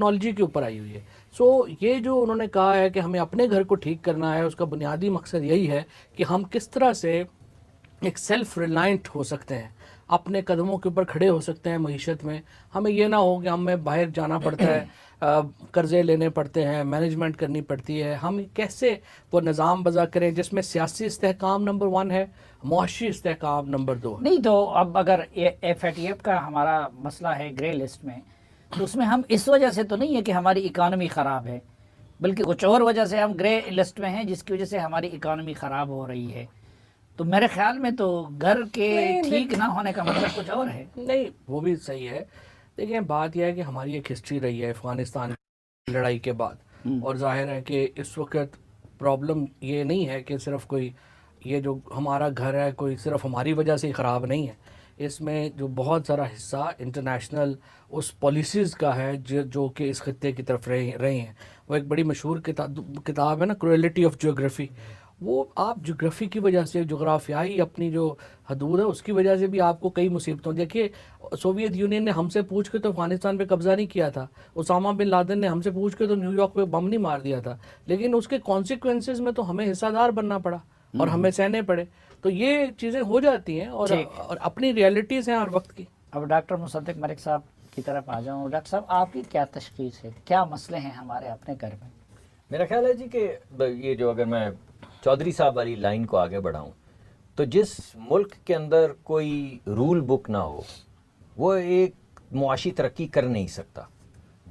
Technology के ऊपर आई हुई है सो so, ये जो उन्होंने कहा है कि हमें अपने घर को ठीक करना है उसका बुनियादी मकसद यही है कि हम किस तरह से एक सेल्फ रिलायंट हो सकते हैं अपने कदमों के ऊपर खड़े हो सकते हैं मीशत में हमें यह ना हो कि हमें बाहर जाना पड़ता है कर्ज़े लेने पड़ते हैं मैनेजमेंट करनी पड़ती है हम कैसे वो निज़ाम बजा करें जिसमें सियासी इस्तेकाम नंबर वन है मुआशी इसकाम नंबर दो है। नहीं तो अब अगर एफ का हमारा मसला है ग्रे लिस्ट में तो उसमें हम इस वजह से तो नहीं है कि हमारी इकानमी ख़राब है बल्कि कुछ और वजह से हम ग्रे लिस्ट में हैं जिसकी वजह से हमारी इकानमी ख़राब हो रही है तो मेरे ख्याल में तो घर के ठीक ना होने का मतलब कुछ और है नहीं वो भी सही है देखिए बात यह है कि हमारी एक हिस्ट्री रही है अफगानिस्तान लड़ाई के बाद हम्म। और जाहिर है कि इस वक्त प्रॉब्लम ये नहीं है कि सिर्फ कोई ये जो हमारा घर है कोई सिर्फ हमारी वजह से ख़राब नहीं है इसमें जो बहुत सारा हिस्सा इंटरनेशनल उस पॉलिसीज़ का है जो जो कि इस खत्े की तरफ रही रही हैं वो एक बड़ी मशहूर किताब किताब है ना क्रोलिटी ऑफ जोग्राफ़ी वो आप जोग्राफ़ी की वजह से जोग्राफियाई अपनी जो हदूद है उसकी वजह से भी आपको कई मुसीबतों देखिए सोवियत यूनियन ने हमसे पूछ के तो अफगानिस्तान पे कब्ज़ा नहीं किया था उसामा बिन लादन ने हमसे पूछ के तो न्यूयॉर्क पे बम नहीं मार दिया था लेकिन उसके कॉन्सिक्वेंसेज में तो हमें हिस्सादार बनना पड़ा और हम्म। हमें सहने पड़े तो ये चीज़ें हो जाती हैं और, और अपनी रियलिटीज़ हैं हर वक्त की अब डॉक्टर मुसद्दिक मलिक साहब की तरफ आ जाऊँ डॉक्टर साहब आपकी क्या तशखीस है क्या मसले हैं हमारे अपने घर में मेरा ख्याल है जी कि ये जो अगर मैं चौधरी साहब वाली लाइन को आगे बढ़ाऊँ तो जिस मुल्क के अंदर कोई रूल बुक ना हो वो एक मुआशी तरक्की कर नहीं सकता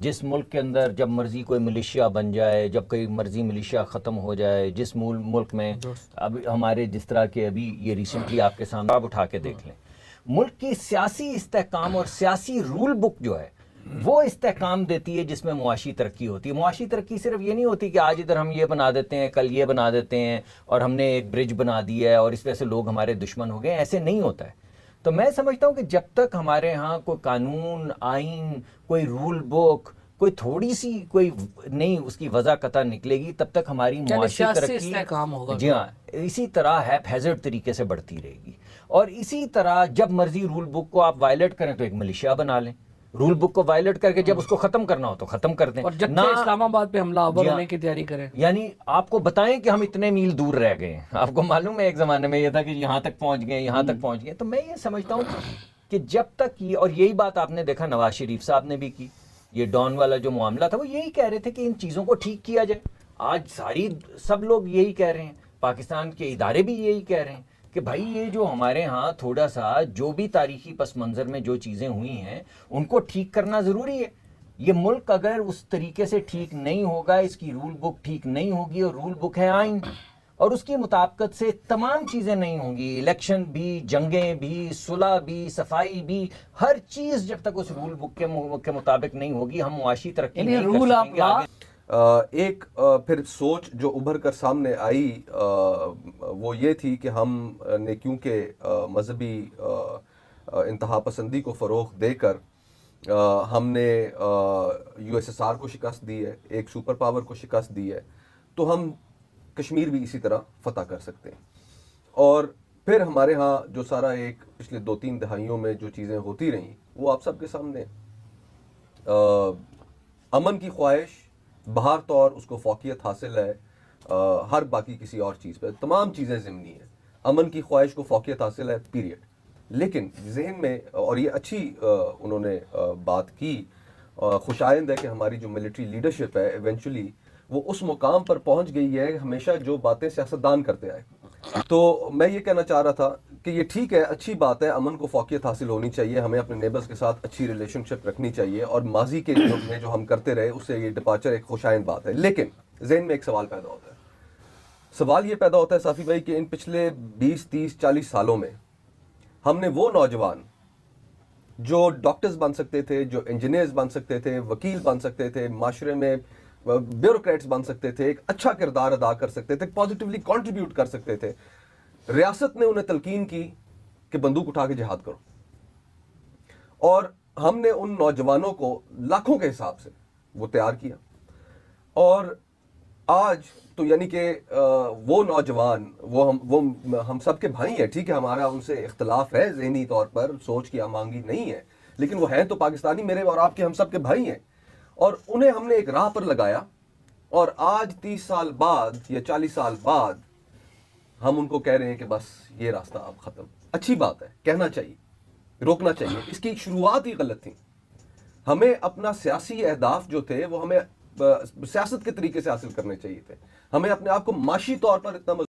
जिस मुल्क के अंदर जब मर्ज़ी कोई मिलिशिया बन जाए जब कोई मर्ज़ी मिलिशिया ख़त्म हो जाए जिस मूल मुल्क में अब हमारे जिस तरह के अभी ये रिसेंटली आपके सामने आप उठा के देख लें मुल्क की सियासी इसकाम और सियासी रूल बुक जो है वो इस्तेकाम देती है जिसमें मुआशी तरक्की होती है मुआशी तरक्की सिर्फ ये नहीं होती कि आज इधर हम ये बना देते हैं कल ये बना देते हैं और हमने एक ब्रिज बना दिया है और इस वजह से लोग हमारे दुश्मन हो गए ऐसे नहीं होता है तो मैं समझता हूँ कि जब तक हमारे यहाँ कोई कानून आइन कोई रूल बुक कोई थोड़ी सी कोई नहीं उसकी वजह कता निकलेगी तब तक हमारी तरक्की काम होगा जी तो। हाँ इसी तरह है हैजर्ड तरीके से बढ़ती रहेगी और इसी तरह जब मर्जी रूल बुक को आप वायलेट करें तो एक मलिशिया बना लें रूल बुक को वायलेट करके जब उसको खत्म करना हो तो खत्म कर दें ना इस्लामाबाद पे हमला होने हाँ। की तैयारी करें यानी आपको बताएं कि हम इतने मील दूर रह गए आपको मालूम है एक जमाने में यह था कि यहाँ तक पहुंच गए यहाँ तक हम्म। पहुंच गए तो मैं ये समझता हूँ कि जब तक ये और यही बात आपने देखा नवाज शरीफ साहब ने भी की ये डॉन वाला जो मामला था वो यही कह रहे थे कि इन चीज़ों को ठीक किया जाए आज सारी सब लोग यही कह रहे हैं पाकिस्तान के इदारे भी यही कह रहे हैं कि भाई ये जो हमारे यहाँ थोड़ा सा जो भी तारीखी पस मंज़र में जो चीज़ें हुई हैं उनको ठीक करना ज़रूरी है ये मुल्क अगर उस तरीके से ठीक नहीं होगा इसकी रूल बुक ठीक नहीं होगी और रूल बुक है आइन और उसकी मुताबकत से तमाम चीज़ें नहीं होंगी इलेक्शन भी जंगें भी सुलह भी सफाई भी हर चीज़ जब तक उस रूल बुक के मुताबिक नहीं होगी हम मुआशी तरक्की रूल आप एक फिर सोच जो उभर कर सामने आई वो ये थी कि हम ने क्योंकि मजहबी इंतहा पसंदी को फ़रोग देकर हमने यू एस एस आर को शिकस्त दी है एक सुपर पावर को शिकस्त दी है तो हम कश्मीर भी इसी तरह फतह कर सकते हैं और फिर हमारे यहाँ जो सारा एक पिछले दो तीन दहाइयों में जो चीज़ें होती रहीं वो आप सबके सामने आ, अमन की ख्वाहिश बाहर तौर तो उसको फोकियत हासिल है आ, हर बाकी किसी और चीज़ पर तमाम चीज़ें ज़िमनी है अमन की ख्वाहिश को फोकियत हासिल है पीरियड लेकिन जहन में और ये अच्छी आ, उन्होंने आ, बात की खुशाइंद है कि हमारी जो मिलिट्री लीडरशिप है एवेंचुअली वो उस मुकाम पर पहुंच गई है हमेशा जो बातें सियासतदान करते आए तो मैं ये कहना चाह रहा था कि ये ठीक है अच्छी बात है अमन को फोकियत हासिल होनी चाहिए हमें अपने नेबर्स के साथ अच्छी रिलेशनशिप रखनी चाहिए और माजी के जो में जो हम करते रहे उससे ये डिपार्चर एक खुशाइन बात है लेकिन जहन में एक सवाल पैदा होता है सवाल ये पैदा होता है साफी भाई कि इन पिछले बीस तीस चालीस सालों में हमने वो नौजवान जो डॉक्टर्स बन सकते थे जो इंजीनियर्स बन सकते थे वकील बन सकते थे माशरे में ब्यूरोक्रेट्स बन सकते थे एक अच्छा किरदार अदा कर सकते थे पॉजिटिवली कंट्रीब्यूट कर सकते थे रियासत ने उन्हें तलकीन की कि बंदूक उठा के जिहाद करो और हमने उन नौजवानों को लाखों के हिसाब से वो तैयार किया और आज तो यानी कि वो नौजवान वो हम वो हम सब के भाई हैं ठीक है हमारा उनसे इख्तलाफ है जहनी तौर पर सोच की आमांगी नहीं है लेकिन वो हैं तो पाकिस्तानी मेरे और आपके हम सब के भाई हैं और उन्हें हमने एक राह पर लगाया और आज तीस साल बाद या चालीस साल बाद हम उनको कह रहे हैं कि बस ये रास्ता अब ख़त्म अच्छी बात है कहना चाहिए रोकना चाहिए इसकी शुरुआत ही गलत थी हमें अपना सियासी अहदाफ जो थे वो हमें सियासत के तरीके से हासिल करने चाहिए थे हमें अपने आप को माशी तौर पर इतना